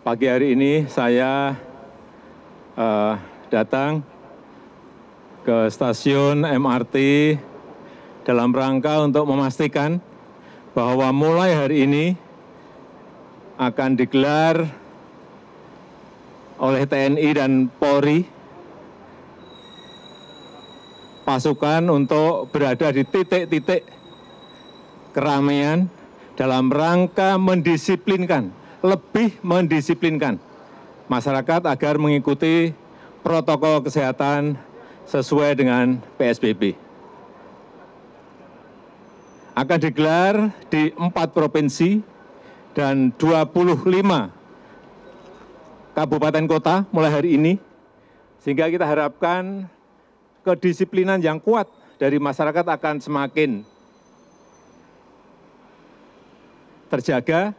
Pagi hari ini saya uh, datang ke stasiun MRT dalam rangka untuk memastikan bahwa mulai hari ini akan digelar oleh TNI dan Polri pasukan untuk berada di titik-titik keramaian dalam rangka mendisiplinkan lebih mendisiplinkan masyarakat agar mengikuti protokol kesehatan sesuai dengan PSBB. Akan digelar di empat provinsi dan 25 kabupaten kota mulai hari ini, sehingga kita harapkan kedisiplinan yang kuat dari masyarakat akan semakin terjaga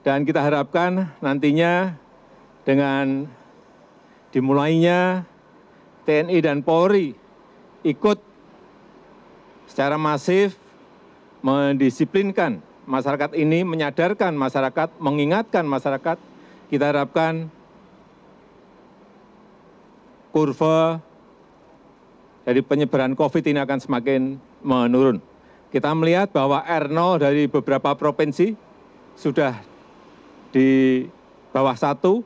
dan kita harapkan nantinya dengan dimulainya TNI dan Polri ikut secara masif mendisiplinkan masyarakat ini, menyadarkan masyarakat, mengingatkan masyarakat, kita harapkan kurva dari penyebaran COVID ini akan semakin menurun. Kita melihat bahwa R0 dari beberapa provinsi sudah di bawah satu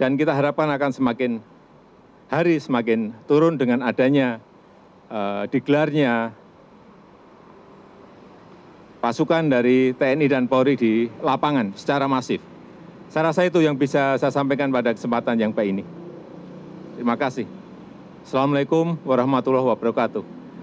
dan kita harapkan akan semakin hari semakin turun dengan adanya eh, digelarnya pasukan dari TNI dan Polri di lapangan secara masif. Saya rasa itu yang bisa saya sampaikan pada kesempatan yang baik ini. Terima kasih. Assalamualaikum warahmatullahi wabarakatuh.